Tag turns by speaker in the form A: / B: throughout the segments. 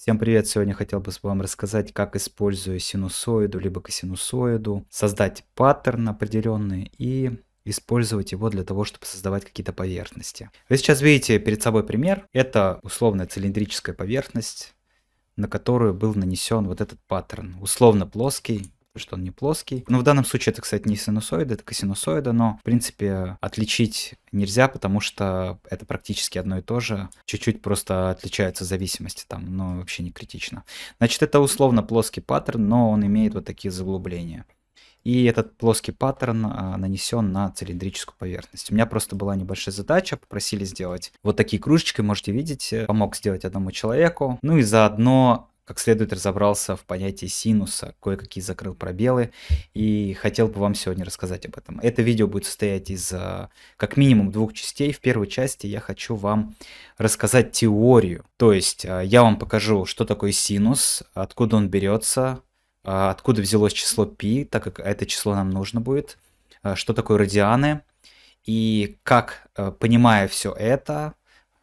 A: Всем привет! Сегодня хотел бы с вами рассказать, как используя синусоиду либо косинусоиду, создать паттерн определенный и использовать его для того, чтобы создавать какие-то поверхности. Вы сейчас видите перед собой пример. Это условная цилиндрическая поверхность, на которую был нанесен вот этот паттерн. Условно плоский, что он не плоский. Но в данном случае это, кстати, не синусоида, это косинусоида, но, в принципе, отличить нельзя, потому что это практически одно и то же. Чуть-чуть просто отличаются зависимости там, но вообще не критично. Значит, это условно плоский паттерн, но он имеет вот такие заглубления. И этот плоский паттерн а, нанесен на цилиндрическую поверхность. У меня просто была небольшая задача, попросили сделать вот такие кружечки, можете видеть, помог сделать одному человеку. Ну и заодно как следует разобрался в понятии синуса, кое-какие закрыл пробелы и хотел бы вам сегодня рассказать об этом. Это видео будет состоять из а, как минимум двух частей. В первой части я хочу вам рассказать теорию, то есть а, я вам покажу, что такое синус, откуда он берется, а, откуда взялось число π, так как это число нам нужно будет, что такое радианы и как, понимая все это,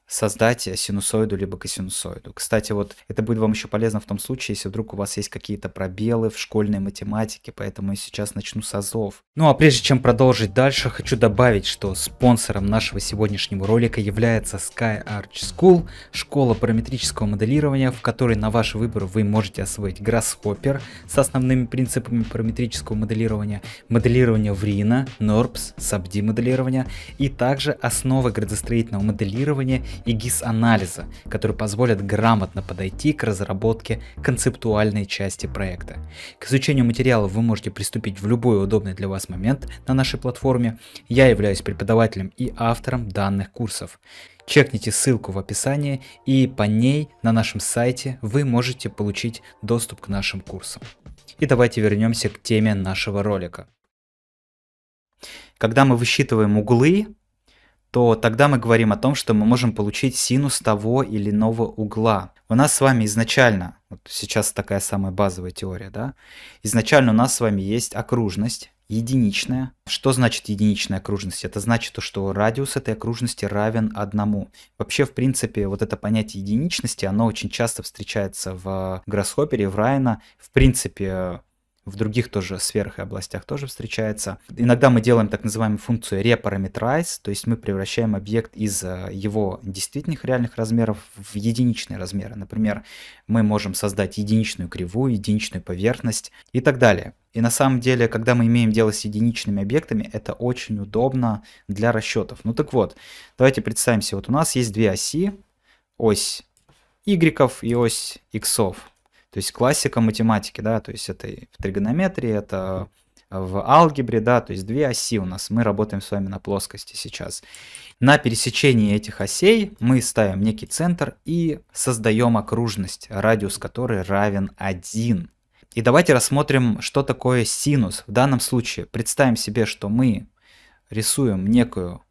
A: создать синусоиду либо косинусоиду. Кстати, вот это будет вам еще полезно в том случае, если вдруг у вас есть какие-то пробелы в школьной математике, поэтому я сейчас начну с азов. Ну а прежде чем продолжить дальше, хочу добавить, что спонсором нашего сегодняшнего ролика является Sky Arch School, школа параметрического моделирования, в которой на ваш выбор вы можете освоить Grasshopper с основными принципами параметрического моделирования, моделирование Врина, NURBS, SubD моделирования и также основы градостроительного моделирования и GIS-анализа, которые позволят грамотно подойти к разработке концептуальной части проекта. К изучению материала вы можете приступить в любой удобный для вас момент на нашей платформе. Я являюсь преподавателем и автором данных курсов. Чекните ссылку в описании и по ней на нашем сайте вы можете получить доступ к нашим курсам. И давайте вернемся к теме нашего ролика. Когда мы высчитываем углы, то тогда мы говорим о том, что мы можем получить синус того или иного угла. У нас с вами изначально, вот сейчас такая самая базовая теория, да, изначально у нас с вами есть окружность, единичная. Что значит единичная окружность? Это значит, то, что радиус этой окружности равен одному. Вообще, в принципе, вот это понятие единичности, оно очень часто встречается в Гроссхоппере, в Райана. В принципе, в других тоже сферах и областях тоже встречается. Иногда мы делаем так называемую функцию reparameterize, то есть мы превращаем объект из э, его действительных реальных размеров в единичные размеры. Например, мы можем создать единичную кривую, единичную поверхность и так далее. И на самом деле, когда мы имеем дело с единичными объектами, это очень удобно для расчетов. Ну так вот, давайте представимся, вот у нас есть две оси, ось y и ось иксов. То есть классика математики, да, то есть это в тригонометрии, это в алгебре, да, то есть две оси у нас, мы работаем с вами на плоскости сейчас. На пересечении этих осей мы ставим некий центр и создаем окружность, радиус которой равен 1. И давайте рассмотрим, что такое синус. В данном случае представим себе, что мы рисуем некую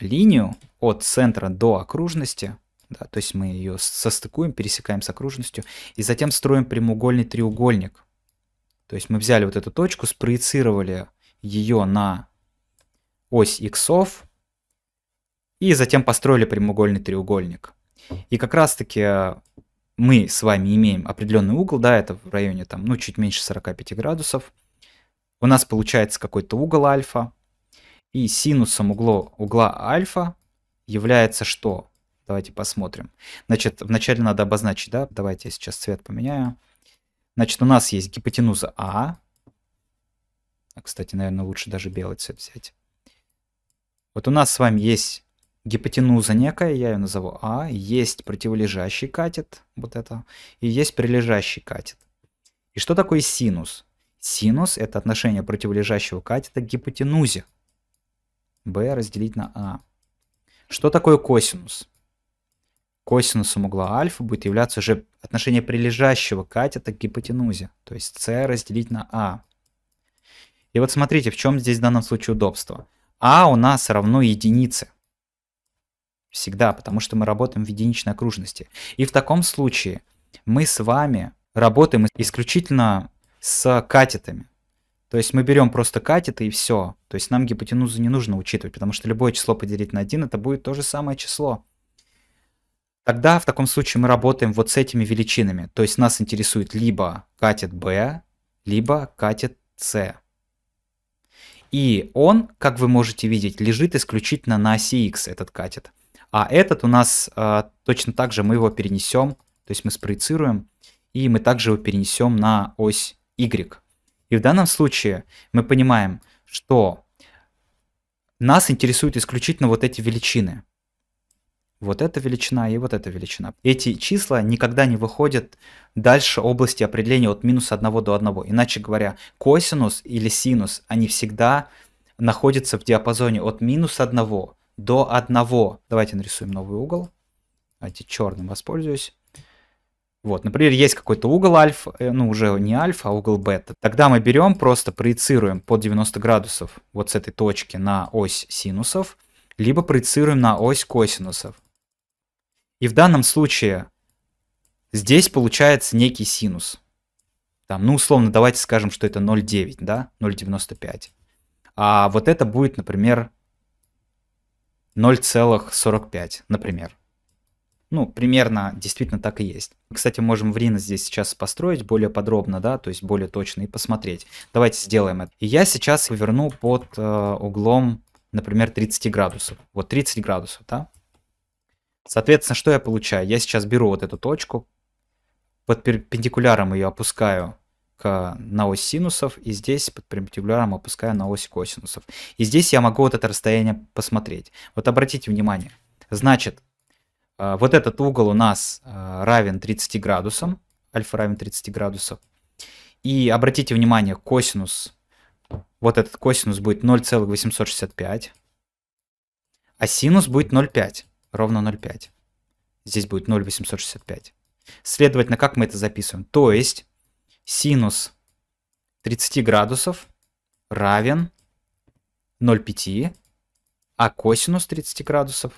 A: линию от центра до окружности, да, то есть мы ее состыкуем, пересекаем с окружностью и затем строим прямоугольный треугольник. То есть мы взяли вот эту точку, спроецировали ее на ось иксов и затем построили прямоугольный треугольник. И как раз-таки э, мы с вами имеем определенный угол, да, это в районе там, ну, чуть меньше 45 градусов. У нас получается какой-то угол альфа, и синусом угло, угла альфа является что? Давайте посмотрим. Значит, вначале надо обозначить, да? Давайте я сейчас цвет поменяю. Значит, у нас есть гипотенуза А. а кстати, наверное, лучше даже белый цвет взять. Вот у нас с вами есть гипотенуза некая, я ее назову А. Есть противолежащий катет, вот это. И есть прилежащий катет. И что такое синус? Синус – это отношение противолежащего катета к гипотенузе. b разделить на а. Что такое косинус? косинусом угла альфа будет являться уже отношение прилежащего катета к гипотенузе, то есть c разделить на а. И вот смотрите, в чем здесь в данном случае удобство. а у нас равно единице. Всегда, потому что мы работаем в единичной окружности. И в таком случае мы с вами работаем исключительно с катетами. То есть мы берем просто катеты и все. То есть нам гипотенузу не нужно учитывать, потому что любое число поделить на 1 это будет то же самое число. Тогда в таком случае мы работаем вот с этими величинами. То есть нас интересует либо катет B, либо катет C. И он, как вы можете видеть, лежит исключительно на оси X, этот катет. А этот у нас э, точно так же мы его перенесем, то есть мы спроецируем, и мы также его перенесем на ось Y. И в данном случае мы понимаем, что нас интересуют исключительно вот эти величины вот эта величина и вот эта величина. Эти числа никогда не выходят дальше области определения от минус 1 до 1. Иначе говоря, косинус или синус, они всегда находятся в диапазоне от минус 1 до 1. Давайте нарисуем новый угол. Давайте черным воспользуюсь. Вот, например, есть какой-то угол альфа, э, ну уже не альфа, а угол бета. Тогда мы берем, просто проецируем под 90 градусов вот с этой точки на ось синусов, либо проецируем на ось косинусов. И в данном случае здесь получается некий синус. Там, ну, условно, давайте скажем, что это 0,9, да, 0,95. А вот это будет, например, 0,45, например. Ну, примерно действительно так и есть. Кстати, можем в Врина здесь сейчас построить более подробно, да, то есть более точно и посмотреть. Давайте сделаем это. И я сейчас поверну под э, углом, например, 30 градусов. Вот 30 градусов, да. Соответственно, что я получаю? Я сейчас беру вот эту точку, под перпендикуляром ее опускаю к, на ось синусов, и здесь под перпендикуляром опускаю на ось косинусов. И здесь я могу вот это расстояние посмотреть. Вот обратите внимание. Значит, э, вот этот угол у нас э, равен 30 градусам, альфа равен 30 градусов. И обратите внимание, косинус, вот этот косинус будет 0,865, а синус будет 0,5 ровно 0,5. Здесь будет 0,865. Следовательно, как мы это записываем? То есть синус 30 градусов равен 0,5, а косинус 30 градусов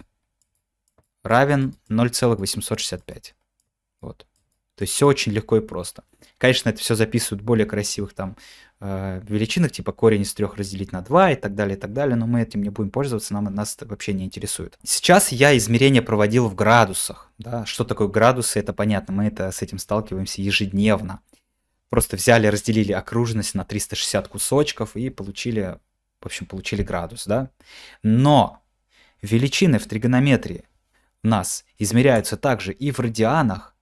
A: равен 0,865. Вот. То есть все очень легко и просто. Конечно, это все записывают в более красивых там э, типа корень из трех разделить на 2 и так далее, и так далее, но мы этим не будем пользоваться, нам нас это вообще не интересует. Сейчас я измерения проводил в градусах, да, что такое градусы, это понятно, мы это с этим сталкиваемся ежедневно. Просто взяли, разделили окружность на 360 кусочков и получили, в общем, получили градус, да. Но величины в тригонометрии у нас измеряются также и в радианах,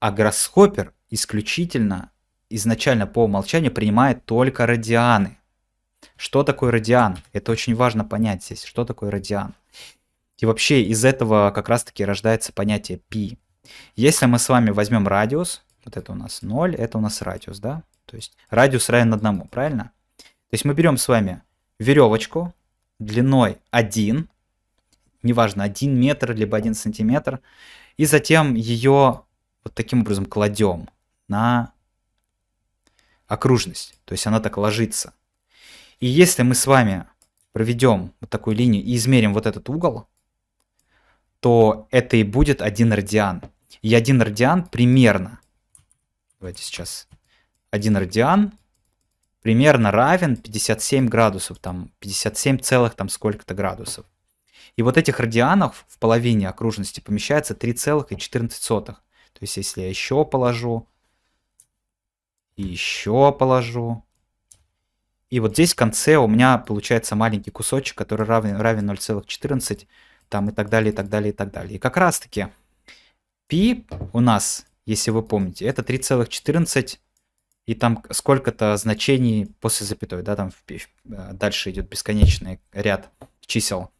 A: а гороскопер исключительно изначально по умолчанию принимает только радианы. Что такое радиан? Это очень важно понять здесь, что такое радиан. И вообще из этого как раз-таки рождается понятие π. Если мы с вами возьмем радиус, вот это у нас 0, это у нас радиус, да? То есть радиус равен одному, правильно? То есть мы берем с вами веревочку длиной 1, неважно, 1 метр либо 1 сантиметр, и затем ее вот таким образом кладем на окружность, то есть она так ложится. И если мы с вами проведем вот такую линию и измерим вот этот угол, то это и будет один радиан. И один радиан примерно, давайте сейчас, один радиан примерно равен 57 градусов, там 57 целых там сколько-то градусов. И вот этих радианов в половине окружности помещается 3,14. То есть если я еще положу и еще положу. И вот здесь в конце у меня получается маленький кусочек, который равен, равен 0,14, там и так далее, и так далее, и так далее. И как раз таки пи у нас, если вы помните, это 3,14 и там сколько-то значений после запятой, да, там в, в, э, дальше идет бесконечный ряд чисел.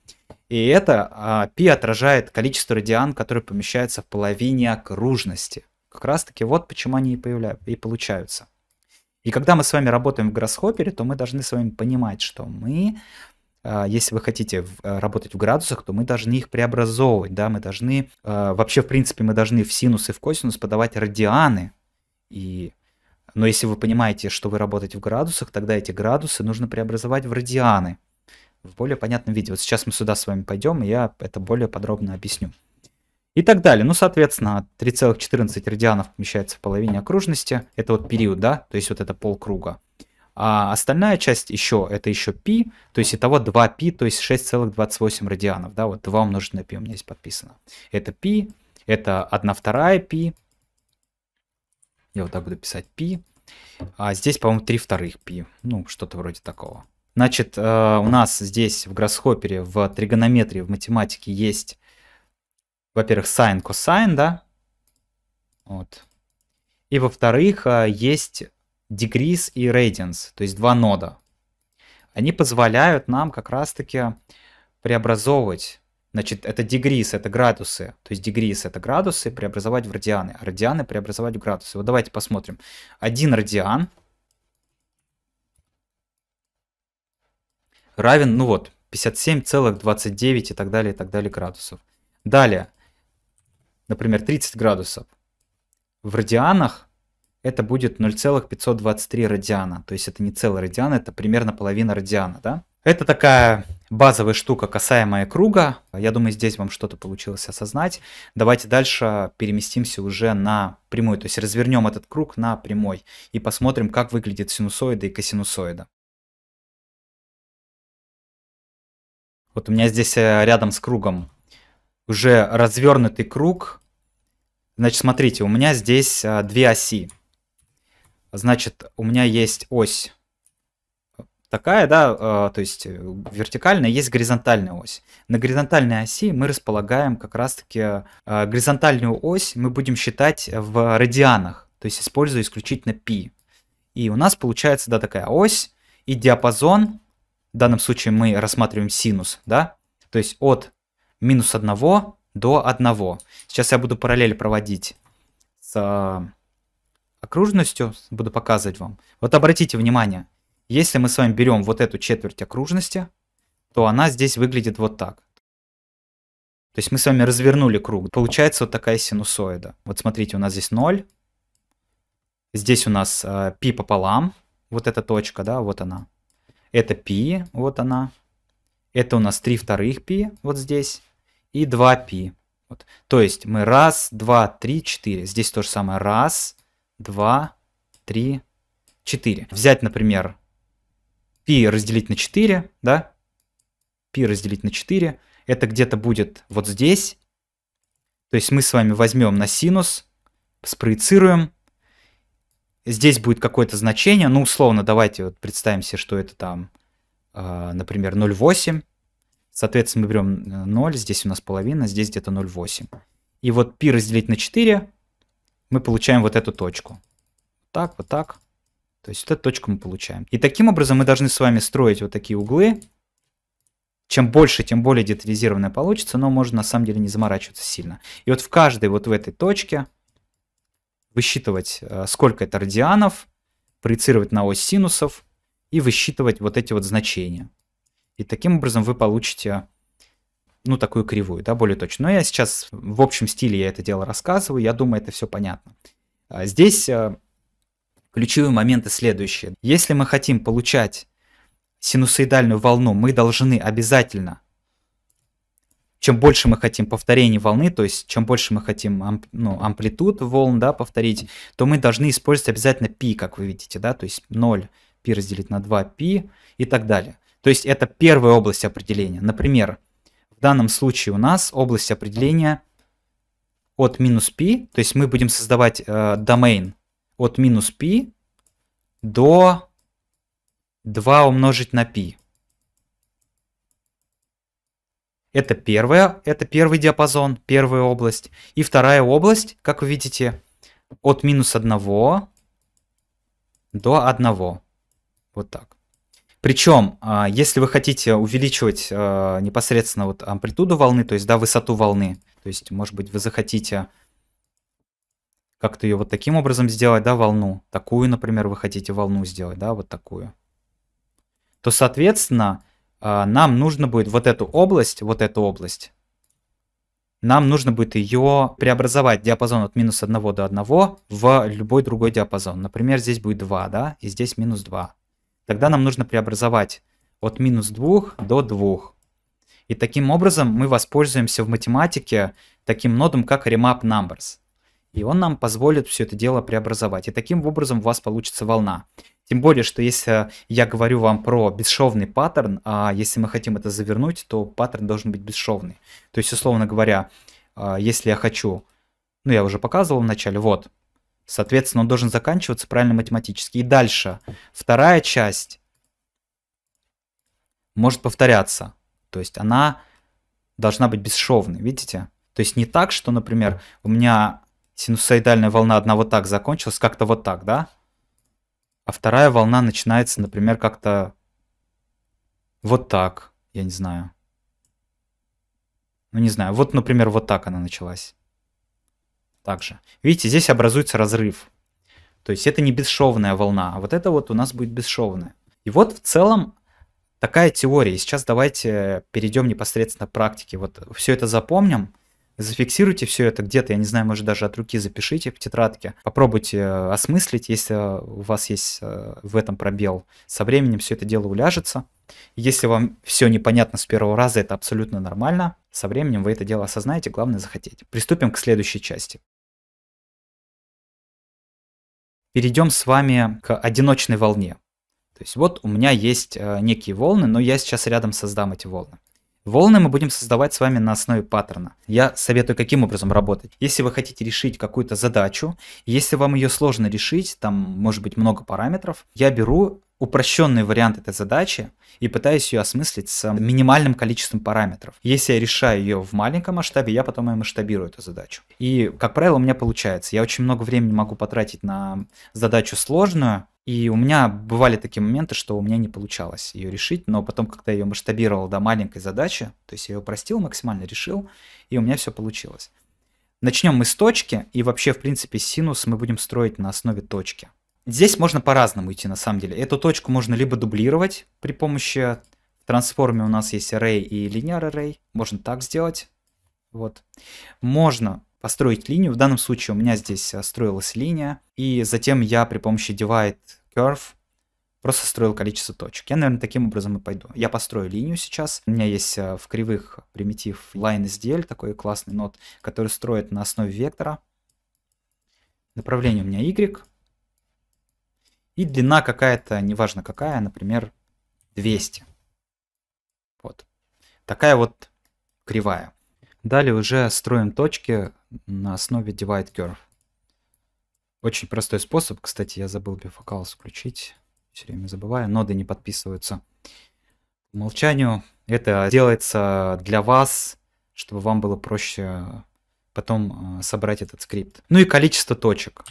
A: И это а, пи отражает количество радиан, которое помещается в половине окружности. Как раз таки вот почему они и, появляют, и получаются. И когда мы с вами работаем в Гроссхоппере, то мы должны с вами понимать, что мы, а, если вы хотите э, работать в градусах, то мы должны их преобразовывать, да, мы должны, а, вообще, в принципе, мы должны в синус и в косинус подавать радианы. И, но если вы понимаете, что вы работаете в градусах, тогда эти градусы нужно преобразовать в радианы в более понятном виде. Вот сейчас мы сюда с вами пойдем, и я это более подробно объясню и так далее. Ну, соответственно, 3,14 радианов помещается в половине окружности. Это вот период, да, то есть вот это полкруга. А остальная часть еще, это еще пи. то есть итого 2 пи, то есть 6,28 радианов, да, вот 2 умножить на пи у меня здесь подписано. Это пи, это 1 вторая пи. я вот так буду писать пи. а здесь, по-моему, 3 вторых пи. ну, что-то вроде такого. Значит, э, у нас здесь в гроссхоппере, в тригонометрии, в математике есть во-первых, sine, cosine, да, вот. И во-вторых, а, есть degrees и radians, то есть два нода. Они позволяют нам как раз-таки преобразовывать, значит, это degrees, это градусы, то есть degrees это градусы, преобразовать в радианы, а радианы преобразовать в градусы. Вот давайте посмотрим. Один радиан равен, ну вот, 57,29 и так далее, и так далее градусов. Далее, например, 30 градусов, в радианах это будет 0,523 радиана. То есть это не целый радиан, это примерно половина радиана. Да? Это такая базовая штука, касаемая круга. Я думаю, здесь вам что-то получилось осознать. Давайте дальше переместимся уже на прямую. То есть развернем этот круг на прямой и посмотрим, как выглядит синусоида и косинусоида. Вот у меня здесь э, рядом с кругом уже развернутый круг. Значит, смотрите, у меня здесь а, две оси. Значит, у меня есть ось такая, да, а, то есть э, вертикальная, есть горизонтальная ось. На горизонтальной оси мы располагаем как раз-таки а, горизонтальную ось, мы будем считать в радианах, то есть используя исключительно π. И у нас получается, да, такая ось и диапазон, в данном случае мы рассматриваем синус, да, то есть от минус 1 до 1. Сейчас я буду параллель проводить с а, окружностью, буду показывать вам. Вот обратите внимание, если мы с вами берем вот эту четверть окружности, то она здесь выглядит вот так. То есть мы с вами развернули круг. Получается вот такая синусоида. Вот смотрите, у нас здесь 0. Здесь у нас э, пополам. Вот эта точка, да, вот она. Это π, вот она. Это у нас 3 вторых π, вот здесь и 2π. Вот. То есть мы раз, два, три, четыре. Здесь то же самое. Раз, два, три, четыре. Взять, например, π разделить на 4, да? π разделить на 4. Это где-то будет вот здесь. То есть мы с вами возьмем на синус, спроецируем. Здесь будет какое-то значение. Ну, условно, давайте вот представим себе, что это там, э, например, 0,8. Соответственно, мы берем 0, э, здесь у нас половина, здесь где-то 0,8. И вот π разделить на 4, мы получаем вот эту точку. Так, вот так. То есть вот эту точку мы получаем. И таким образом мы должны с вами строить вот такие углы. Чем больше, тем более детализированное получится, но можно на самом деле не заморачиваться сильно. И вот в каждой вот в этой точке высчитывать, э, сколько это радианов, проецировать на ось синусов и высчитывать вот эти вот значения. И таким образом вы получите ну, такую кривую, да, более точно. Но я сейчас в общем стиле я это дело рассказываю, я думаю, это все понятно. А здесь э, ключевые моменты следующие. Если мы хотим получать синусоидальную волну, мы должны обязательно, чем больше мы хотим повторений волны, то есть чем больше мы хотим амп, ну, амплитуд волн да, повторить, то мы должны использовать обязательно π, как вы видите, да, то есть 0, π разделить на 2, π и так далее. То есть это первая область определения. Например, в данном случае у нас область определения от минус пи, то есть мы будем создавать э, домен от минус пи до 2 умножить на пи. Это первая, это первый диапазон, первая область. И вторая область, как вы видите, от минус 1 до 1. Вот так. Причем, а, если вы хотите увеличивать а, непосредственно вот амплитуду волны, то есть, да, высоту волны, то есть, может быть, вы захотите как-то ее вот таким образом сделать, да, волну. Такую, например, вы хотите волну сделать, да, вот такую. То, соответственно, а, нам нужно будет вот эту область, вот эту область, нам нужно будет ее преобразовать диапазон от минус 1 до 1 в любой другой диапазон. Например, здесь будет 2, да, и здесь минус 2. Тогда нам нужно преобразовать от минус 2 до 2. И таким образом мы воспользуемся в математике таким нодом, как remap numbers. И он нам позволит все это дело преобразовать. И таким образом у вас получится волна. Тем более, что если я говорю вам про бесшовный паттерн, а если мы хотим это завернуть, то паттерн должен быть бесшовный. То есть, условно говоря, а, если я хочу, ну я уже показывал в начале, вот, Соответственно, он должен заканчиваться правильно математически. И дальше. Вторая часть может повторяться. То есть она должна быть бесшовной, видите? То есть не так, что, например, у меня синусоидальная волна одна вот так закончилась, как-то вот так, да? А вторая волна начинается, например, как-то вот так, я не знаю. Ну, не знаю, вот, например, вот так она началась также. Видите, здесь образуется разрыв. То есть это не бесшовная волна, а вот это вот у нас будет бесшовная. И вот в целом такая теория. Сейчас давайте перейдем непосредственно к практике. Вот все это запомним, зафиксируйте все это где-то, я не знаю, может даже от руки запишите в тетрадке. Попробуйте э, осмыслить, если э, у вас есть э, в этом пробел. Со временем все это дело уляжется. Если вам все непонятно с первого раза, это абсолютно нормально. Со временем вы это дело осознаете, главное захотеть. Приступим к следующей части перейдем с вами к одиночной волне. То есть вот у меня есть э, некие волны, но я сейчас рядом создам эти волны. Волны мы будем создавать с вами на основе паттерна. Я советую каким образом работать. Если вы хотите решить какую-то задачу, если вам ее сложно решить, там может быть много параметров, я беру упрощенный вариант этой задачи и пытаюсь ее осмыслить с минимальным количеством параметров. Если я решаю ее в маленьком масштабе, я потом и масштабирую эту задачу. И, как правило, у меня получается. Я очень много времени могу потратить на задачу сложную, и у меня бывали такие моменты, что у меня не получалось ее решить, но потом, когда я ее масштабировал до маленькой задачи, то есть я ее простил максимально, решил, и у меня все получилось. Начнем мы с точки, и вообще, в принципе, синус мы будем строить на основе точки. Здесь можно по-разному идти, на самом деле. Эту точку можно либо дублировать при помощи... В трансформе у нас есть array и linear array. Можно так сделать. Вот. Можно построить линию. В данном случае у меня здесь э, строилась линия, и затем я при помощи divide curve просто строил количество точек. Я, наверное, таким образом и пойду. Я построю линию сейчас. У меня есть э, в кривых примитив line LineSDL, такой классный нод, который строит на основе вектора. Направление у меня Y. И длина какая-то, неважно какая, например, 200. Вот. Такая вот кривая. Далее уже строим точки на основе divide curve. Очень простой способ. Кстати, я забыл bifocals включить. Все время забываю. Ноды не подписываются. По умолчанию. Это делается для вас, чтобы вам было проще потом э, собрать этот скрипт. Ну и количество точек.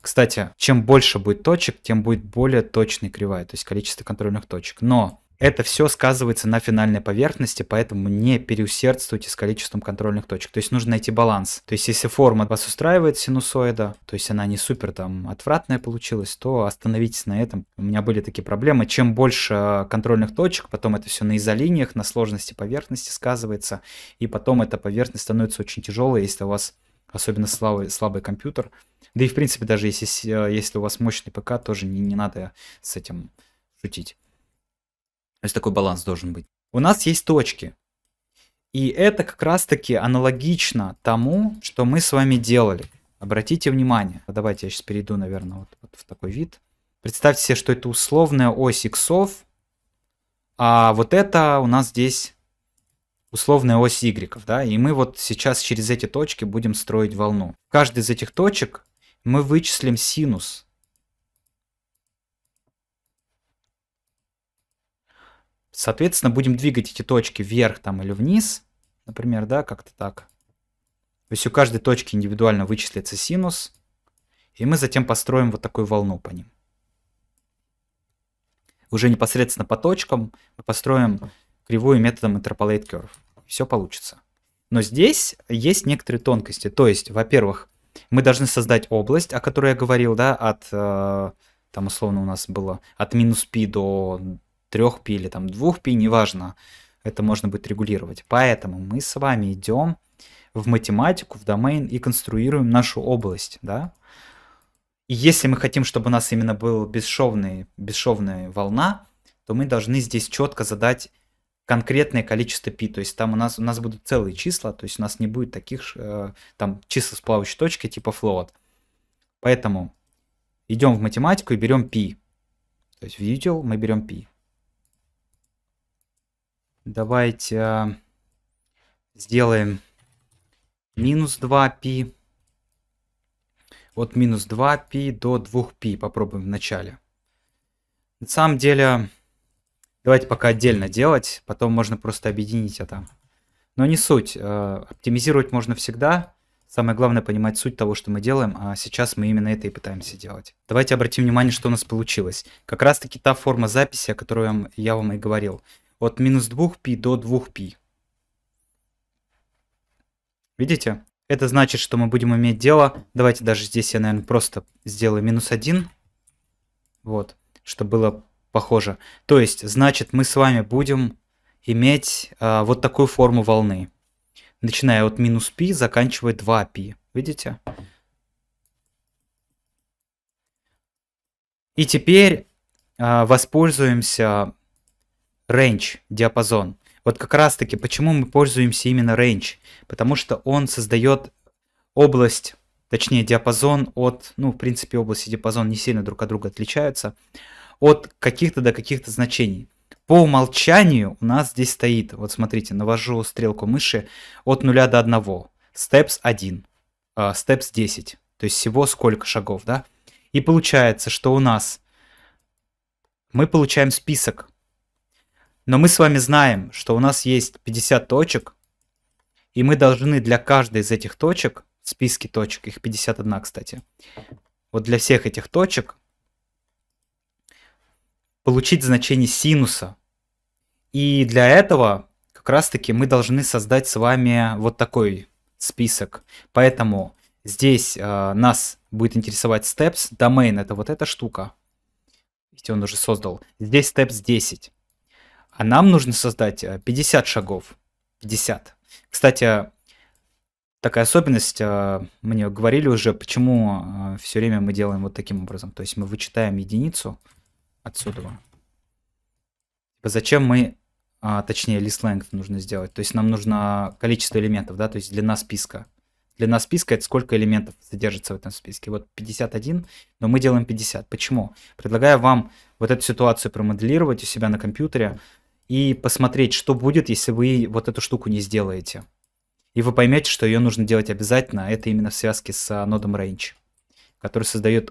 A: Кстати, чем больше будет точек, тем будет более точной кривая, то есть количество контрольных точек. Но это все сказывается на финальной поверхности, поэтому не переусердствуйте с количеством контрольных точек. То есть нужно найти баланс. То есть если форма вас устраивает синусоида, то есть она не супер там отвратная получилась, то остановитесь на этом. У меня были такие проблемы. Чем больше контрольных точек, потом это все на изолиниях, на сложности поверхности сказывается, и потом эта поверхность становится очень тяжелой, если у вас особенно слабый, слабый компьютер. Да и в принципе даже если, э, если у вас мощный ПК, тоже не, не надо с этим шутить. То есть такой баланс должен быть. У нас есть точки. И это как раз-таки аналогично тому, что мы с вами делали. Обратите внимание. Давайте я сейчас перейду, наверное, вот, вот в такой вид. Представьте себе, что это условная ось иксов, а вот это у нас здесь условная ось y, да, и мы вот сейчас через эти точки будем строить волну. В каждой из этих точек мы вычислим синус Соответственно, будем двигать эти точки вверх там или вниз, например, да, как-то так. То есть у каждой точки индивидуально вычислится синус, и мы затем построим вот такую волну по ним. Уже непосредственно по точкам мы построим кривую методом interpolate curve. Все получится. Но здесь есть некоторые тонкости. То есть, во-первых, мы должны создать область, о которой я говорил, да, от, э, там условно у нас было от минус π до трех пи или там двух пи, неважно, это можно будет регулировать. Поэтому мы с вами идем в математику, в домен и конструируем нашу область, да. И если мы хотим, чтобы у нас именно была бесшовная, бесшовная волна, то мы должны здесь четко задать конкретное количество пи, то есть там у нас, у нас будут целые числа, то есть у нас не будет таких э, там числа с плавающей точки типа float. Поэтому идем в математику и берем пи. То есть в util мы берем пи. Давайте а, сделаем минус 2π. От минус 2π до 2π попробуем в начале. На самом деле, давайте пока отдельно делать, потом можно просто объединить это. Но не суть. А, оптимизировать можно всегда. Самое главное понимать суть того, что мы делаем, а сейчас мы именно это и пытаемся делать. Давайте обратим внимание, что у нас получилось. Как раз таки та форма записи, о которой я вам и говорил от минус 2π до 2π. Видите? Это значит, что мы будем иметь дело... Давайте даже здесь я, наверное, просто сделаю минус 1. Вот, чтобы было похоже. То есть, значит, мы с вами будем иметь а, вот такую форму волны. Начиная от минус π, заканчивая 2π. Видите? И теперь а, воспользуемся range диапазон. Вот как раз таки, почему мы пользуемся именно range? Потому что он создает область, точнее диапазон от, ну, в принципе, область и диапазон не сильно друг от друга отличаются, от каких-то до каких-то значений. По умолчанию у нас здесь стоит, вот смотрите, навожу стрелку мыши от 0 до 1, steps 1, steps 10, то есть всего сколько шагов, да? И получается, что у нас мы получаем список но мы с вами знаем, что у нас есть 50 точек, и мы должны для каждой из этих точек, в списке точек, их 51, кстати, вот для всех этих точек получить значение синуса. И для этого как раз-таки мы должны создать с вами вот такой список. Поэтому здесь э, нас будет интересовать steps, domain это вот эта штука. ведь он уже создал. Здесь steps 10. А нам нужно создать 50 э, шагов. 50. Кстати, такая особенность, э, мне говорили уже, почему э, все время мы делаем вот таким образом. То есть мы вычитаем единицу отсюда. Типа, зачем мы, а, точнее, list length нужно сделать? То есть нам нужно количество элементов, да, то есть длина списка. Длина списка — это сколько элементов содержится в этом списке. Вот 51, но мы делаем 50. Почему? Предлагаю вам вот эту ситуацию промоделировать у себя на компьютере, и посмотреть, что будет, если вы вот эту штуку не сделаете. И вы поймете, что ее нужно делать обязательно. А это именно в связке с а, нодом range, который создает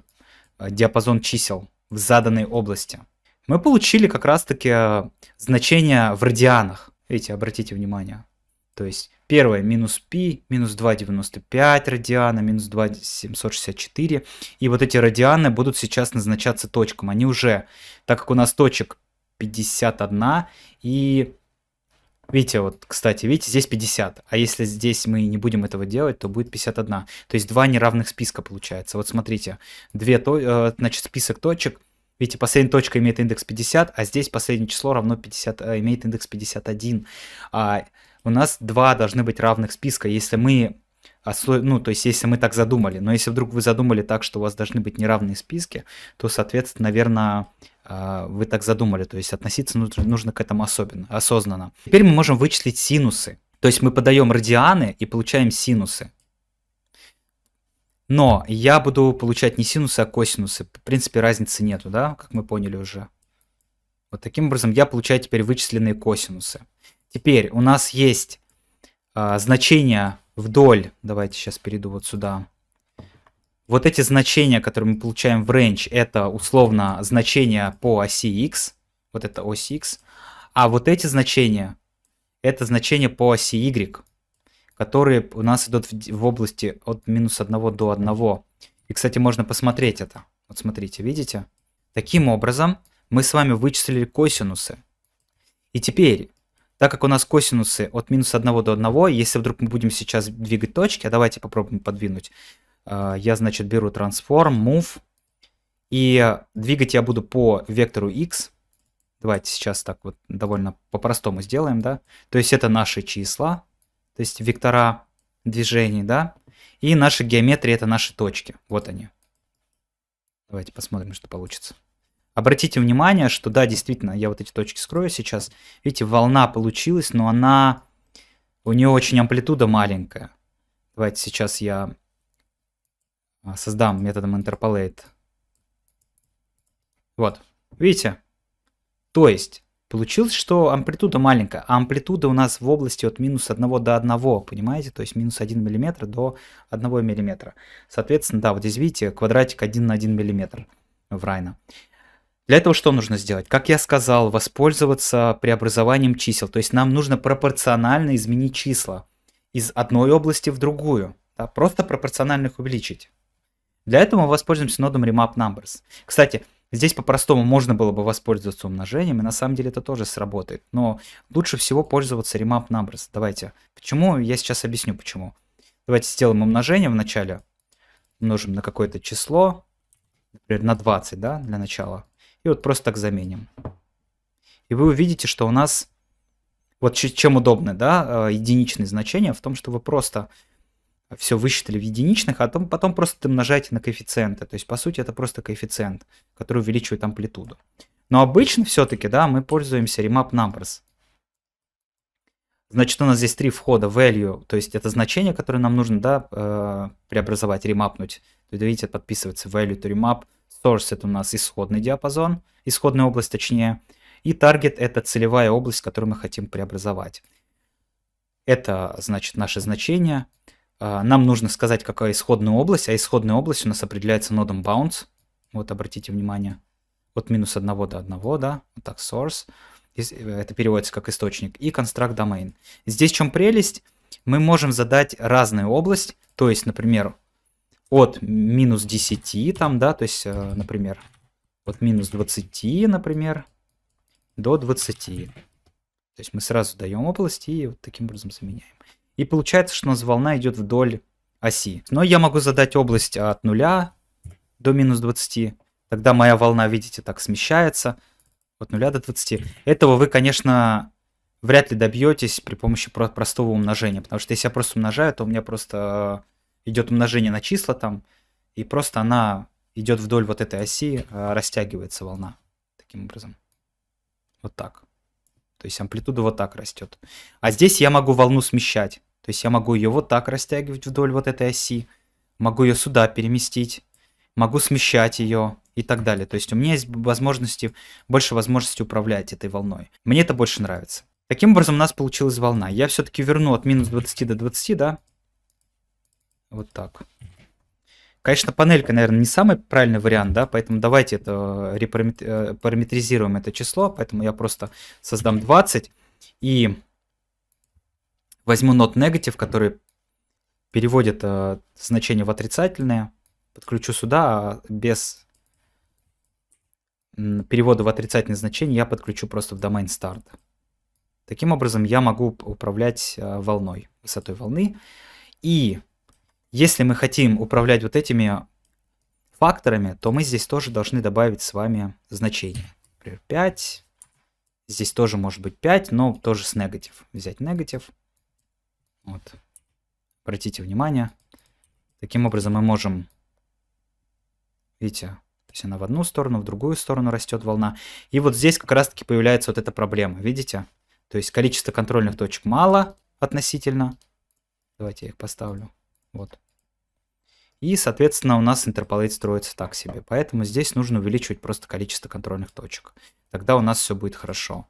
A: а, диапазон чисел в заданной области. Мы получили как раз-таки значение в радианах. Видите, обратите внимание. То есть первое минус π, минус 2,95 радиана, минус 2,764. И вот эти радианы будут сейчас назначаться точкам. Они уже, так как у нас точек 51. И видите, вот, кстати, видите, здесь 50. А если здесь мы не будем этого делать, то будет 51. То есть два неравных списка получается. Вот смотрите, две, то, э, значит, список точек. Видите, последняя точка имеет индекс 50, а здесь последнее число равно 50, э, имеет индекс 51. А у нас два должны быть равных списка. Если мы ну, то есть, если мы так задумали. Но если вдруг вы задумали так, что у вас должны быть неравные списки, то, соответственно, наверное, а, вы так задумали, то есть относиться нужно, нужно к этому особенно, осознанно. Теперь мы можем вычислить синусы, то есть мы подаем радианы и получаем синусы. Но я буду получать не синусы, а косинусы. В принципе, разницы нету, да, как мы поняли уже. Вот таким образом я получаю теперь вычисленные косинусы. Теперь у нас есть а, значение вдоль, давайте сейчас перейду вот сюда, вот эти значения, которые мы получаем в range, это условно значения по оси x, вот это ось x, а вот эти значения, это значения по оси y, которые у нас идут в, в области от минус 1 до 1. И, кстати, можно посмотреть это. Вот смотрите, видите? Таким образом, мы с вами вычислили косинусы. И теперь, так как у нас косинусы от минус 1 до 1, если вдруг мы будем сейчас двигать точки, а давайте попробуем подвинуть, а, я, значит, беру transform, move, и двигать я буду по вектору x. Давайте сейчас так вот довольно по-простому сделаем, да. То есть это наши числа, то есть вектора движений, да. И наши геометрии это наши точки. Вот они. Давайте посмотрим, что получится. Обратите внимание, что да, действительно, я вот эти точки скрою сейчас. Видите, волна получилась, но она... У нее очень амплитуда маленькая. Давайте сейчас я а, создам методом interpolate. Вот, видите? То есть, получилось, что амплитуда маленькая, а амплитуда у нас в области от минус 1 до 1, понимаете? То есть минус 1 мм до 1 мм. Соответственно, да, вот здесь видите квадратик 1 на 1 мм в Райна. Для этого что нужно сделать? Как я сказал, воспользоваться преобразованием чисел. То есть нам нужно пропорционально изменить числа из одной области в другую. Да, просто их увеличить. Для этого мы воспользуемся нодом remap numbers. Кстати, здесь по-простому можно было бы воспользоваться умножением, и на самом деле это тоже сработает. Но лучше всего пользоваться remap numbers. Давайте. Почему? Я сейчас объясню почему. Давайте сделаем умножение вначале. Умножим на какое-то число, например, на 20, да, для начала. И вот просто так заменим. И вы увидите, что у нас вот чем удобно, да, э, единичные значения, в том, что вы просто все высчитали в единичных, а потом, потом просто умножаете на коэффициенты. То есть, по сути, это просто коэффициент, который увеличивает амплитуду. Но обычно все-таки, да, мы пользуемся remap numbers. Значит, у нас здесь три входа value, то есть это значение, которое нам нужно, да, э, преобразовать, ремапнуть. То есть, видите, подписывается value to remap. Source это у нас исходный диапазон, исходная область точнее. И target это целевая область, которую мы хотим преобразовать. Это, значит, наше значение. А, нам нужно сказать, какая исходная область, а исходная область у нас определяется нодом bounds. Вот, обратите внимание, от минус 1 до 1, да, вот так, source. Э, это переводится как источник. И construct domain. Здесь в чем прелесть? Мы можем задать разную область. то есть, например, от минус 10, там, да, то есть, э, например, от минус 20, например, до 20. То есть мы сразу даем область и вот таким образом заменяем. И получается, что у нас волна идет вдоль оси. Но я могу задать область от 0 до минус 20. Тогда моя волна, видите, так смещается от 0 до 20. Этого вы, конечно, вряд ли добьетесь при помощи простого умножения. Потому что если я просто умножаю, то у меня просто идет умножение на числа там. И просто она идет вдоль вот этой оси, а, растягивается волна таким образом. Вот так. То есть амплитуда вот так растет. А здесь я могу волну смещать. То есть я могу ее вот так растягивать вдоль вот этой оси, могу ее сюда переместить, могу смещать ее и так далее. То есть у меня есть возможности, больше возможности управлять этой волной. Мне это больше нравится. Таким образом у нас получилась волна. Я все-таки верну от минус 20 до 20, да? Вот так. Конечно, панелька, наверное, не самый правильный вариант, да, поэтому давайте это э, э, параметризируем это число, поэтому я просто создам 20 и Возьму not negative, который переводит э, значение в отрицательное. Подключу сюда, а без перевода в отрицательное значение я подключу просто в domain start. Таким образом я могу управлять э, волной, высотой волны. И если мы хотим управлять вот этими факторами, то мы здесь тоже должны добавить с вами значение. Например, 5. Здесь тоже может быть 5, но тоже с негатив. Взять негатив. Вот. Обратите внимание. Таким образом мы можем, видите, то есть она в одну сторону, в другую сторону растет волна. И вот здесь как раз-таки появляется вот эта проблема, видите? То есть количество контрольных точек мало относительно. Давайте я их поставлю. Вот. И, соответственно, у нас интерполейт строится так себе. Поэтому здесь нужно увеличивать просто количество контрольных точек. Тогда у нас все будет хорошо.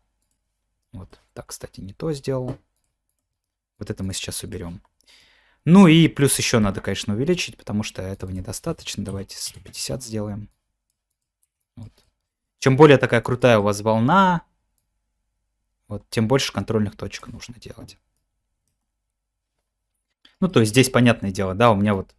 A: Вот так, кстати, не то сделал. Вот это мы сейчас уберем. Ну и плюс еще надо, конечно, увеличить, потому что этого недостаточно. Давайте 150 сделаем. Вот. Чем более такая крутая у вас волна, вот, тем больше контрольных точек нужно делать. Ну, то есть здесь, понятное дело, да, у меня вот,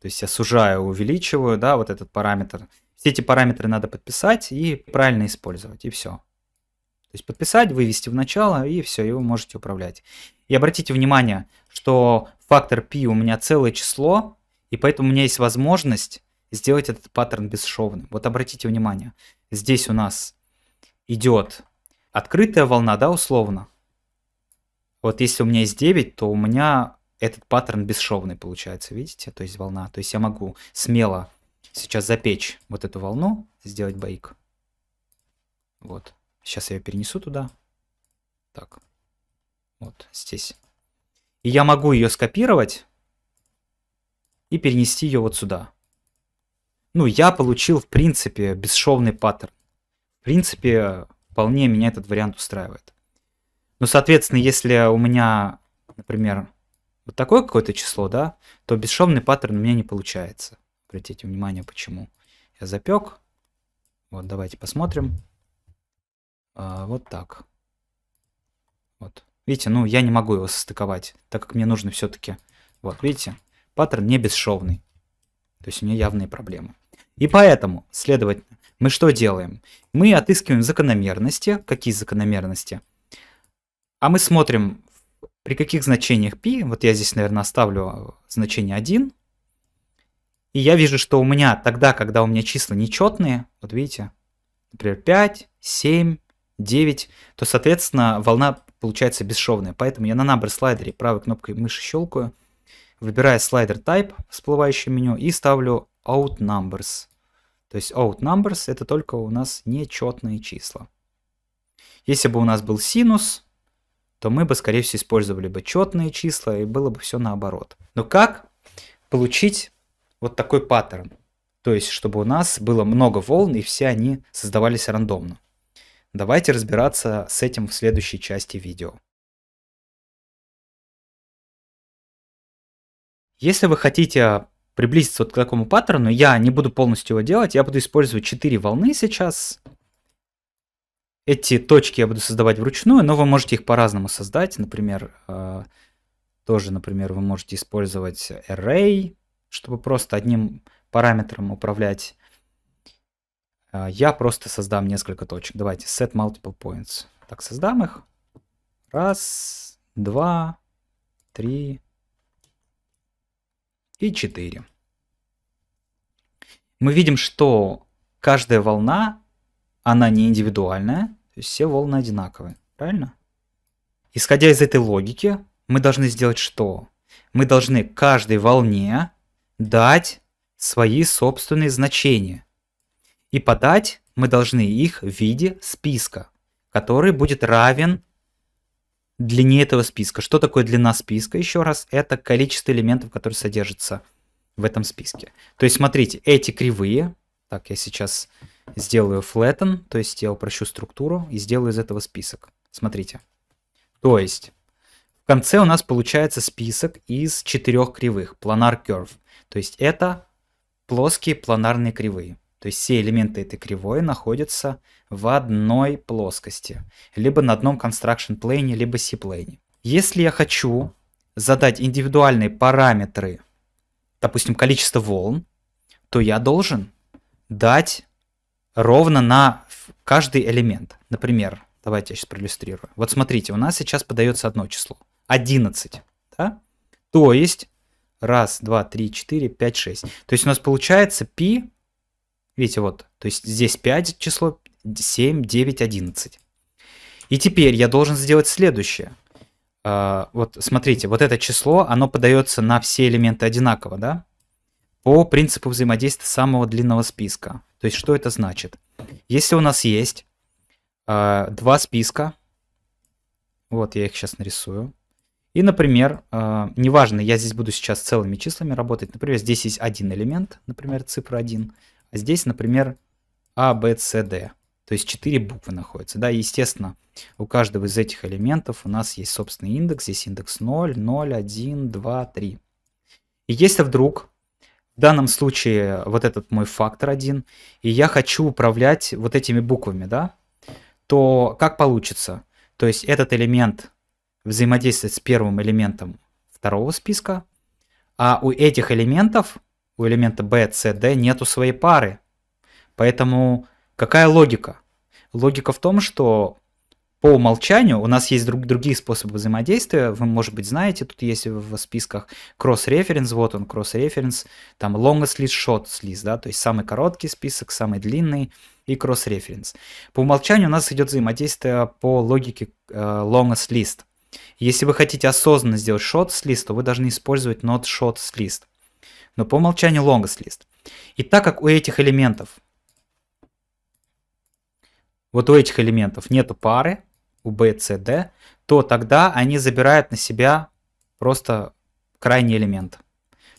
A: то есть я сужаю, увеличиваю, да, вот этот параметр. Все эти параметры надо подписать и правильно использовать, и все. То есть подписать, вывести в начало, и все, и вы можете управлять. И обратите внимание, что фактор пи у меня целое число, и поэтому у меня есть возможность сделать этот паттерн бесшовным. Вот обратите внимание, здесь у нас идет открытая волна, да, условно. Вот если у меня есть 9, то у меня этот паттерн бесшовный получается, видите? То есть волна. То есть я могу смело сейчас запечь вот эту волну, сделать боик. Вот. Сейчас я ее перенесу туда. Так. Вот здесь. И я могу ее скопировать и перенести ее вот сюда. Ну, я получил, в принципе, бесшовный паттерн. В принципе, вполне меня этот вариант устраивает. Ну, соответственно, если у меня, например, вот такое какое-то число, да, то бесшовный паттерн у меня не получается. Обратите внимание, почему. Я запек. Вот, давайте посмотрим. А, вот так. Вот. Видите, ну я не могу его состыковать, так как мне нужно все-таки... Вот, видите, паттерн не бесшовный. То есть у нее явные проблемы. И поэтому, следовательно, мы что делаем? Мы отыскиваем закономерности. Какие закономерности? А мы смотрим, при каких значениях π. Вот я здесь, наверное, оставлю а, значение 1. И я вижу, что у меня тогда, когда у меня числа нечетные, вот видите, например, 5, 7, 9, то, соответственно, волна получается бесшовная. Поэтому я на набор слайдере правой кнопкой мыши щелкаю, выбираю слайдер type, всплывающее меню, и ставлю out numbers. То есть out numbers это только у нас нечетные числа. Если бы у нас был синус, то мы бы, скорее всего, использовали бы четные числа, и было бы все наоборот. Но как получить вот такой паттерн? То есть, чтобы у нас было много волн, и все они создавались рандомно. Давайте разбираться с этим в следующей части видео. Если вы хотите приблизиться вот к такому паттерну, я не буду полностью его делать, я буду использовать 4 волны сейчас. Эти точки я буду создавать вручную, но вы можете их по-разному создать. Например, э, тоже, например, вы можете использовать array, чтобы просто одним параметром управлять а, я просто создам несколько точек. Давайте set multiple points. Так, создам их. Раз, два, три и четыре. Мы видим, что каждая волна, она не индивидуальная. То есть все волны одинаковые. Правильно? Исходя из этой логики, мы должны сделать что? Мы должны каждой волне дать свои собственные значения. И подать мы должны их в виде списка, который будет равен длине этого списка. Что такое длина списка? Еще раз, это количество элементов, которые содержатся в этом списке. То есть, смотрите, эти кривые, так, я сейчас сделаю flatten, то есть я упрощу структуру и сделаю из этого список. Смотрите. То есть, в конце у нас получается список из четырех кривых, планар curve. То есть это плоские планарные кривые. То есть все элементы этой кривой находятся в одной плоскости, либо на одном construction plane, либо C-plane. Если я хочу задать индивидуальные параметры, допустим, количество волн, то я должен дать ровно на каждый элемент. Например, давайте я сейчас проиллюстрирую. Вот смотрите, у нас сейчас подается одно число. 11. Да? То есть 1, 2, 3, 4, 5, 6. То есть у нас получается π Видите, вот, то есть здесь 5 число, 7, 9, 11. И теперь я должен сделать следующее. А, вот смотрите, вот это число, оно подается на все элементы одинаково, да? По принципу взаимодействия самого длинного списка. То есть что это значит? Если у нас есть а, два списка, вот я их сейчас нарисую, и, например, э, неважно, я здесь буду сейчас целыми числами работать. Например, здесь есть один элемент, например, цифра 1 здесь, например, А, Б, С, Д. То есть 4 буквы находятся. Да, естественно, у каждого из этих элементов у нас есть собственный индекс. Здесь индекс 0, 0, 1, 2, 3. И если вдруг в данном случае вот этот мой фактор 1, и я хочу управлять вот этими буквами, да, то как получится? То есть этот элемент взаимодействует с первым элементом второго списка, а у этих элементов у элемента b, c, d нету своей пары. Поэтому какая логика? Логика в том, что по умолчанию у нас есть друг, другие способы взаимодействия. Вы, может быть, знаете, тут есть в списках кросс-референс, вот он, кросс-референс, там longest list, short list, да, то есть самый короткий список, самый длинный и кросс-референс. По умолчанию у нас идет взаимодействие по логике э, longest list. Если вы хотите осознанно сделать short list, то вы должны использовать not short list но по умолчанию longest list. И так как у этих элементов, вот у этих элементов нету пары, у B, C, D, то тогда они забирают на себя просто крайний элемент.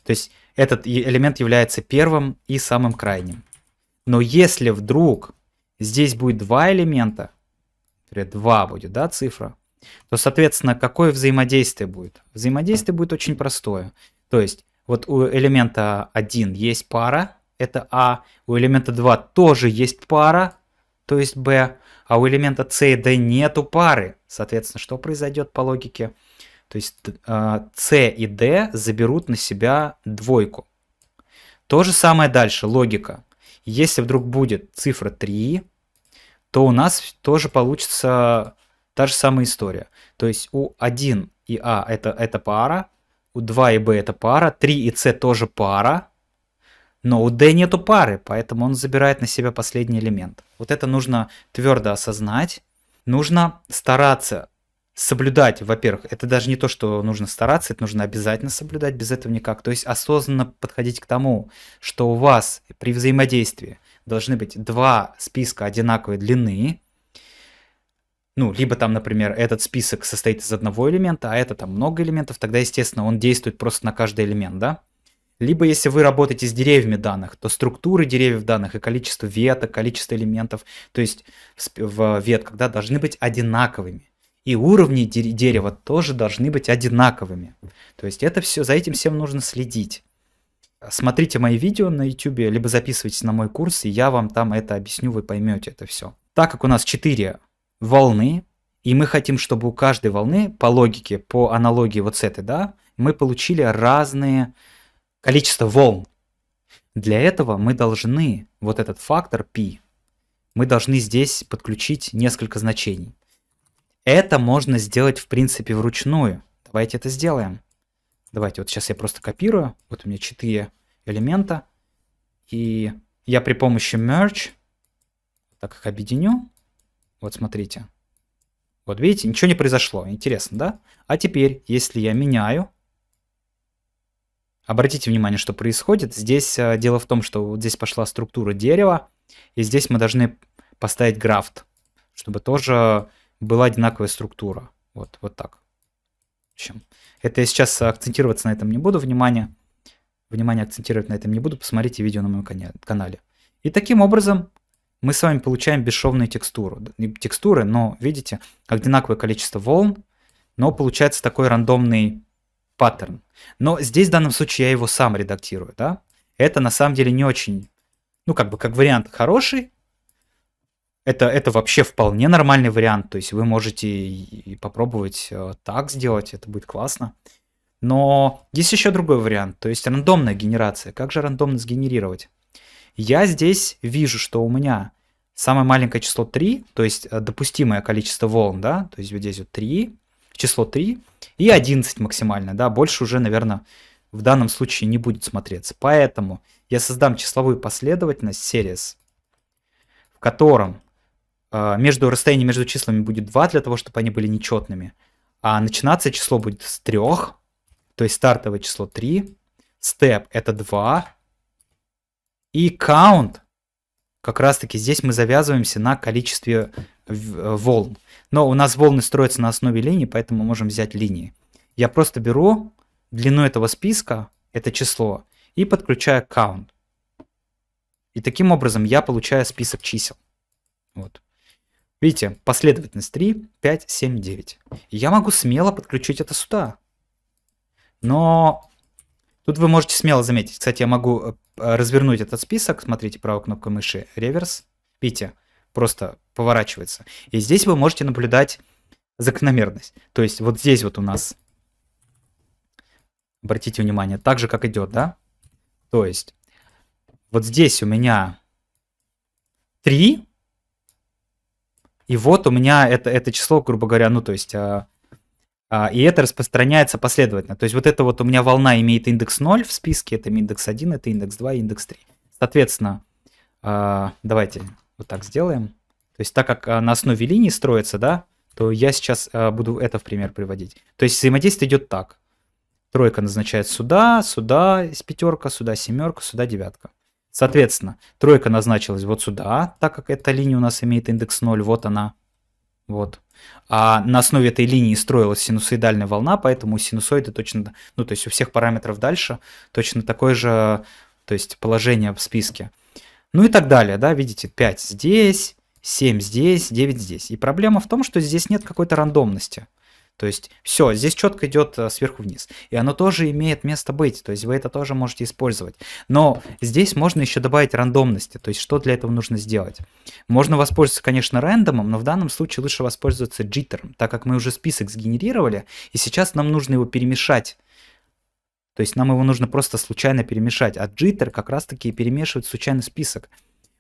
A: То есть этот элемент является первым и самым крайним. Но если вдруг здесь будет два элемента, например, 2 будет, да, цифра, то, соответственно, какое взаимодействие будет? Взаимодействие будет очень простое. То есть вот у элемента 1 есть пара, это А. У элемента 2 тоже есть пара, то есть Б. А у элемента С и Д нету пары. Соответственно, что произойдет по логике? То есть а, С и Д заберут на себя двойку. То же самое дальше, логика. Если вдруг будет цифра 3, то у нас тоже получится та же самая история. То есть у 1 и А это, это пара, у 2 и b это пара, 3 и c тоже пара, но у d нету пары, поэтому он забирает на себя последний элемент. Вот это нужно твердо осознать. Нужно стараться соблюдать, во-первых, это даже не то, что нужно стараться, это нужно обязательно соблюдать, без этого никак. То есть осознанно подходить к тому, что у вас при взаимодействии должны быть два списка одинаковой длины, ну, либо там, например, этот список состоит из одного элемента, а это там много элементов, тогда, естественно, он действует просто на каждый элемент, да? Либо если вы работаете с деревьями данных, то структуры деревьев данных и количество веток, количество элементов, то есть в ветках, да, должны быть одинаковыми. И уровни дерева тоже должны быть одинаковыми. То есть это все, за этим всем нужно следить. Смотрите мои видео на YouTube, либо записывайтесь на мой курс, и я вам там это объясню, вы поймете это все. Так как у нас 4 волны, и мы хотим, чтобы у каждой волны, по логике, по аналогии вот с этой, да, мы получили разные количество волн. Для этого мы должны вот этот фактор π, мы должны здесь подключить несколько значений. Это можно сделать, в принципе, вручную. Давайте это сделаем. Давайте, вот сейчас я просто копирую. Вот у меня 4 элемента. И я при помощи merge так их объединю. Вот смотрите. Вот видите, ничего не произошло. Интересно, да? А теперь, если я меняю, обратите внимание, что происходит. Здесь э, дело в том, что вот здесь пошла структура дерева, и здесь мы должны поставить графт, чтобы тоже была одинаковая структура. Вот, вот так. В общем, это я сейчас акцентироваться на этом не буду, внимание. Внимание акцентировать на этом не буду, посмотрите видео на моем канале. И таким образом мы с вами получаем бесшовную текстуру, текстуры, но видите, одинаковое количество волн, но получается такой рандомный паттерн. Но здесь в данном случае я его сам редактирую, да? Это на самом деле не очень, ну как бы как вариант хороший, это, это вообще вполне нормальный вариант, то есть вы можете и попробовать э, так сделать, это будет классно. Но есть еще другой вариант, то есть рандомная генерация. Как же рандомно сгенерировать? я здесь вижу, что у меня самое маленькое число 3, то есть э, допустимое количество волн, да, то есть вот здесь вот 3, число 3 и 11 максимально, да, больше уже, наверное, в данном случае не будет смотреться. Поэтому я создам числовую последовательность series, в котором э, между расстояние между числами будет 2 для того, чтобы они были нечетными, а начинаться число будет с 3, то есть стартовое число 3, степ это 2, и count. Как раз таки здесь мы завязываемся на количестве волн. Но у нас волны строятся на основе линий, поэтому мы можем взять линии. Я просто беру длину этого списка, это число, и подключаю count. И таким образом я получаю список чисел. Вот. Видите, последовательность 3, 5, 7, 9. Я могу смело подключить это сюда. Но тут вы можете смело заметить. Кстати, я могу э, Э, развернуть этот список, смотрите, правой кнопкой мыши реверс, видите, просто поворачивается. И здесь вы можете наблюдать закономерность. То есть вот здесь вот у нас, обратите внимание, так же, как идет, да? То есть вот здесь у меня 3, и вот у меня это, это число, грубо говоря, ну то есть а, а, и это распространяется последовательно. То есть вот эта вот у меня волна имеет индекс 0 в списке, это индекс 1, это индекс 2, индекс 3. Соответственно, а, давайте вот так сделаем. То есть так как а, на основе линии строится, да, то я сейчас буду это в пример приводить. То есть взаимодействие идет так. Тройка назначает сюда, сюда пятерка, сюда семерка, сюда девятка. Соответственно, тройка назначилась вот сюда, так как эта линия у нас имеет индекс 0, вот она. Вот. А на основе этой линии строилась синусоидальная волна, поэтому у синусоиды точно, ну то есть у всех параметров дальше точно такое же, то есть положение в списке. Ну и так далее, да, видите, 5 здесь, 7 здесь, 9 здесь. И проблема в том, что здесь нет какой-то рандомности. То есть все, здесь четко идет э, сверху вниз. И оно тоже имеет место быть, то есть вы это тоже можете использовать. Но здесь можно еще добавить рандомности, то есть что для этого нужно сделать. Можно воспользоваться, конечно, рандомом, но в данном случае лучше воспользоваться джиттером, так как мы уже список сгенерировали, и сейчас нам нужно его перемешать. То есть нам его нужно просто случайно перемешать, а джиттер как раз-таки перемешивает случайный список.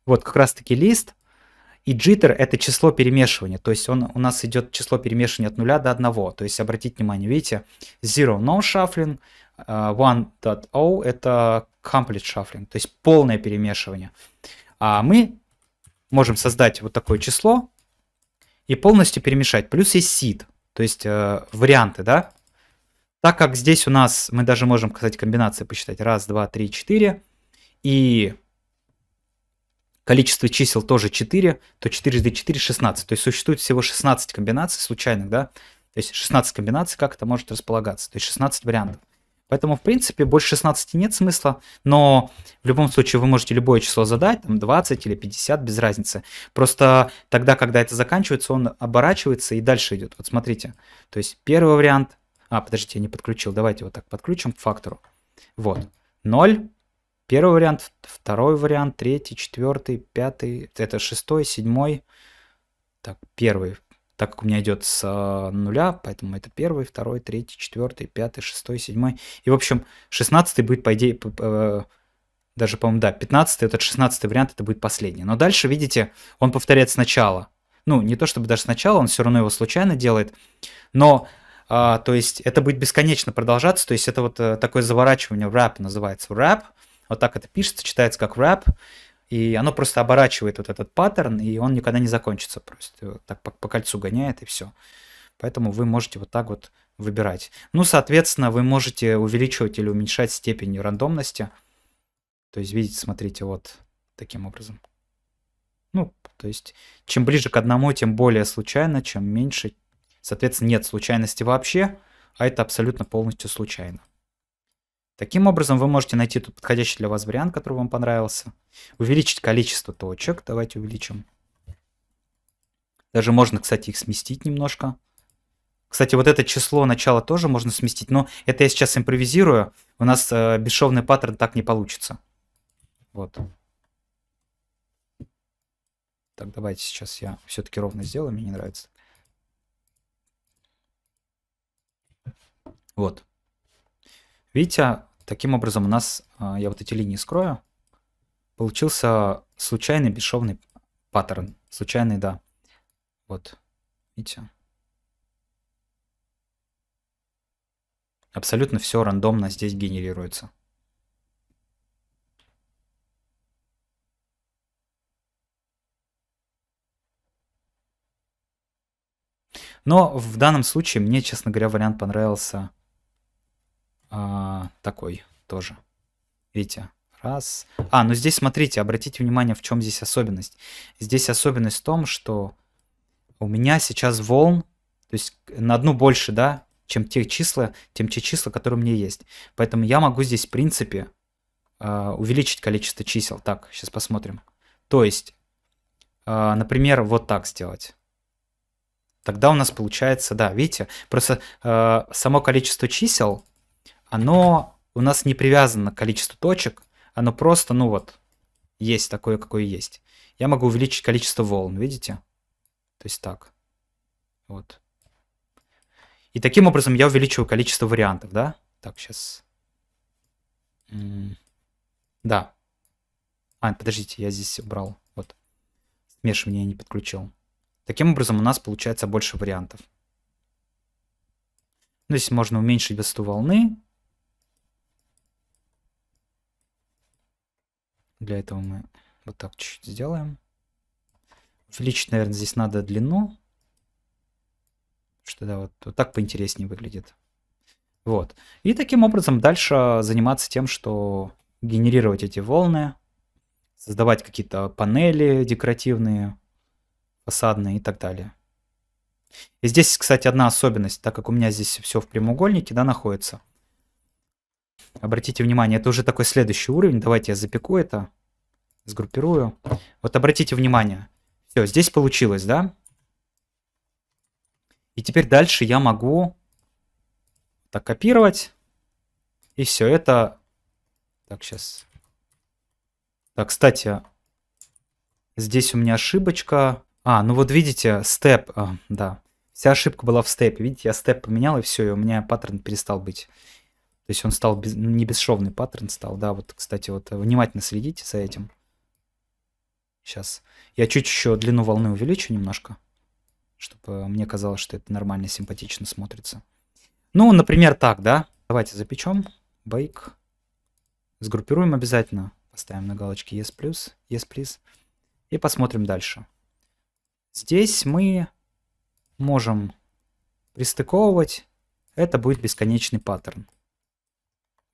A: Вот как раз-таки лист, и джиттер – это число перемешивания, то есть он, у нас идет число перемешивания от 0 до 1. То есть обратите внимание, видите, 0 – no shuffling, 1.0 э, – это complete shuffling, то есть полное перемешивание. А мы можем создать вот такое число и полностью перемешать. Плюс есть seed, то есть э, варианты, да? Так как здесь у нас, мы даже можем, кстати, комбинации посчитать. Раз, два, три, четыре. И количество чисел тоже 4, то 4D4 16. То есть существует всего 16 комбинаций случайных, да? То есть 16 комбинаций, как это может располагаться? То есть 16 вариантов. Поэтому, в принципе, больше 16 нет смысла, но в любом случае вы можете любое число задать, там 20 или 50, без разницы. Просто тогда, когда это заканчивается, он оборачивается и дальше идет. Вот смотрите, то есть первый вариант... А, подождите, я не подключил, давайте вот так подключим к фактору. Вот, 0, Первый вариант, второй вариант, третий, четвертый, пятый, это шестой, седьмой. Так, первый, так как у меня идет с э, нуля, поэтому это первый, второй, третий, четвертый, пятый, шестой, седьмой. И, в общем, шестнадцатый будет, по идее, э, даже, по-моему, да, пятнадцатый, этот шестнадцатый вариант, это будет последний. Но дальше, видите, он повторяет сначала. Ну, не то чтобы даже сначала, он все равно его случайно делает, но... А, то есть это будет бесконечно продолжаться, то есть это вот э, такое заворачивание, в рэп называется, рэп, вот так это пишется, читается как рэп, и оно просто оборачивает вот этот паттерн, и он никогда не закончится. Просто вот так по, по кольцу гоняет, и все. Поэтому вы можете вот так вот выбирать. Ну, соответственно, вы можете увеличивать или уменьшать степень рандомности. То есть, видите, смотрите, вот таким образом. Ну, то есть, чем ближе к одному, тем более случайно, чем меньше. Соответственно, нет случайности вообще, а это абсолютно полностью случайно. Таким образом, вы можете найти тут подходящий для вас вариант, который вам понравился. Увеличить количество точек. Давайте увеличим. Даже можно, кстати, их сместить немножко. Кстати, вот это число начала тоже можно сместить, но это я сейчас импровизирую. У нас э, бесшовный паттерн так не получится. Вот. Так, давайте сейчас я все-таки ровно сделаю, мне не нравится. Вот. Видите, таким образом у нас, а, я вот эти линии скрою, получился случайный бесшовный паттерн. Случайный, да. Вот, видите. Абсолютно все рандомно здесь генерируется. Но в данном случае мне, честно говоря, вариант понравился а, такой тоже. Видите? Раз. А, ну здесь смотрите, обратите внимание, в чем здесь особенность. Здесь особенность в том, что у меня сейчас волн, то есть на одну больше, да, чем те числа, тем те числа, которые у меня есть. Поэтому я могу здесь, в принципе, а, увеличить количество чисел. Так, сейчас посмотрим. То есть, а, например, вот так сделать. Тогда у нас получается, да, видите, просто а, само количество чисел оно у нас не привязано к количеству точек, оно просто, ну вот, есть такое, какое есть. Я могу увеличить количество волн, видите? То есть так. Вот. И таким образом я увеличиваю количество вариантов, да? Так, сейчас. Да. А, подождите, я здесь убрал. Вот. Смешивание я не подключил. Таким образом у нас получается больше вариантов. Ну, здесь можно уменьшить высоту волны. Для этого мы вот так чуть-чуть сделаем. Увеличить, наверное, здесь надо длину. Что да, вот, вот так поинтереснее выглядит. Вот. И таким образом дальше заниматься тем, что генерировать эти волны, создавать какие-то панели декоративные, фасадные и так далее. И здесь, кстати, одна особенность, так как у меня здесь все в прямоугольнике, да, находится – Обратите внимание, это уже такой следующий уровень. Давайте я запеку это, сгруппирую. Вот обратите внимание. Все, здесь получилось, да? И теперь дальше я могу так копировать. И все это... Так, сейчас. Так, кстати, здесь у меня ошибочка. А, ну вот видите, степ, а, да. Вся ошибка была в степе. Видите, я степ поменял, и все, и у меня паттерн перестал быть. То есть он стал без, ну, не бесшовный паттерн стал, да, вот, кстати, вот э, внимательно следите за этим. Сейчас. Я чуть еще длину волны увеличу немножко, чтобы э, мне казалось, что это нормально, симпатично смотрится. Ну, например, так, да. Давайте запечем. Бейк. Сгруппируем обязательно. Поставим на галочке yes+, plus, yes, please. И посмотрим дальше. Здесь мы можем пристыковывать. Это будет бесконечный паттерн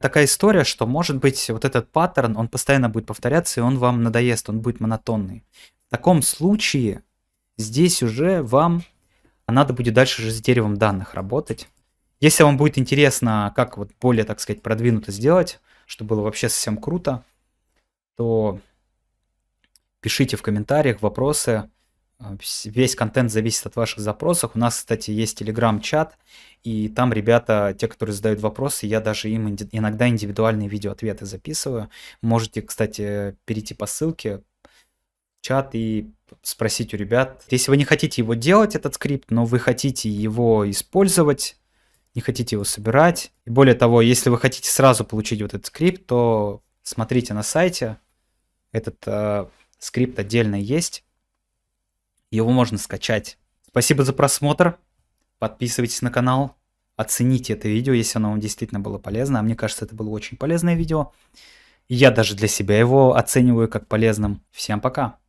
A: такая история, что, может быть, вот этот паттерн, он постоянно будет повторяться, и он вам надоест, он будет монотонный. В таком случае здесь уже вам а надо будет дальше же с деревом данных работать. Если вам будет интересно, как вот более, так сказать, продвинуто сделать, чтобы было вообще совсем круто, то пишите в комментариях вопросы, а, весь контент зависит от ваших запросов. У нас, кстати, есть телеграм-чат, и там ребята, те, которые задают вопросы, я даже им иногда индивидуальные видеоответы записываю. Можете, кстати, перейти по ссылке, чат и спросить у ребят. Если вы не хотите его делать, этот скрипт, но вы хотите его использовать, не хотите его собирать. И более того, если вы хотите сразу получить вот этот скрипт, то смотрите на сайте. Этот э, скрипт отдельно есть его можно скачать. Спасибо за просмотр. Подписывайтесь на канал. Оцените это видео, если оно вам действительно было полезно. А мне кажется, это было очень полезное видео. Я даже для себя его оцениваю как полезным. Всем пока.